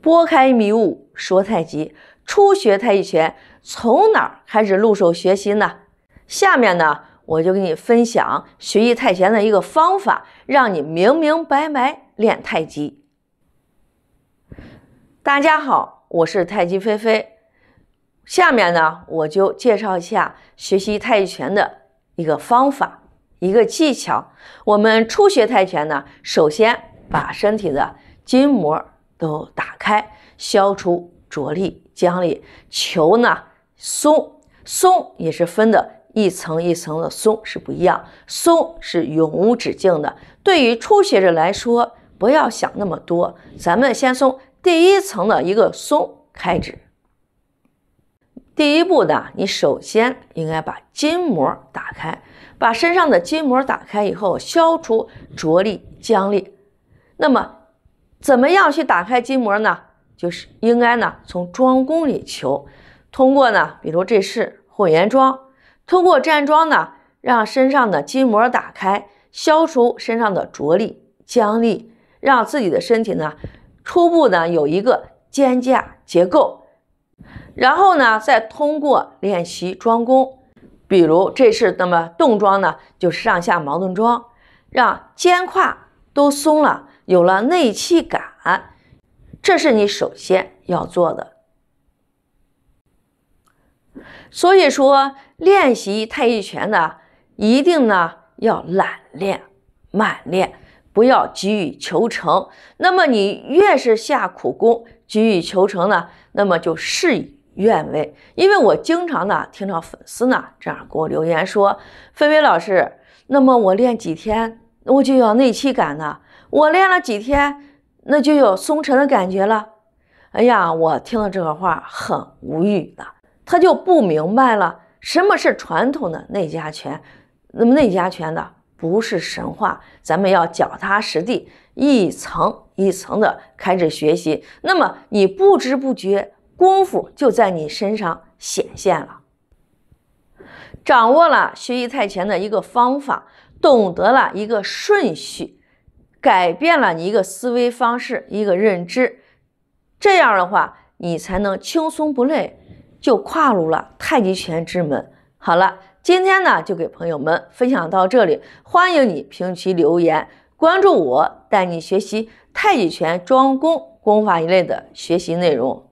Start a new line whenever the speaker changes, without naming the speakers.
拨开迷雾说太极。初学太极拳，从哪儿开始入手学习呢？下面呢，我就给你分享学习太极拳的一个方法，让你明明白白练太极。大家好，我是太极飞飞。下面呢，我就介绍一下学习太极拳的一个方法。一个技巧，我们初学泰拳呢，首先把身体的筋膜都打开，消除着力、僵力。球呢，松松也是分的，一层一层的松是不一样，松是永无止境的。对于初学者来说，不要想那么多，咱们先从第一层的一个松开始。第一步呢，你首先应该把筋膜打开，把身上的筋膜打开以后，消除着力、僵力。那么，怎么样去打开筋膜呢？就是应该呢，从桩功里求。通过呢，比如这是混元桩，通过站桩呢，让身上的筋膜打开，消除身上的着力、僵力，让自己的身体呢，初步呢有一个肩架结构。然后呢，再通过练习桩功，比如这是那么动桩呢，就是上下矛盾桩，让肩胯都松了，有了内气感，这是你首先要做的。所以说，练习太极拳呢，一定呢要懒练、慢练，不要急于求成。那么你越是下苦功、急于求成呢，那么就适意。愿为，因为我经常呢听到粉丝呢这样给我留言说：“菲菲老师，那么我练几天，我就有内气感呢；我练了几天，那就有松沉的感觉了。”哎呀，我听了这个话很无语了。他就不明白了什么是传统的内家拳。那么内家拳呢不是神话，咱们要脚踏实地，一层一层的开始学习。那么你不知不觉。功夫就在你身上显现了。掌握了学习太极拳的一个方法，懂得了一个顺序，改变了你一个思维方式、一个认知。这样的话，你才能轻松不累，就跨入了太极拳之门。好了，今天呢就给朋友们分享到这里。欢迎你评论区留言，关注我，带你学习太极拳桩功功法一类的学习内容。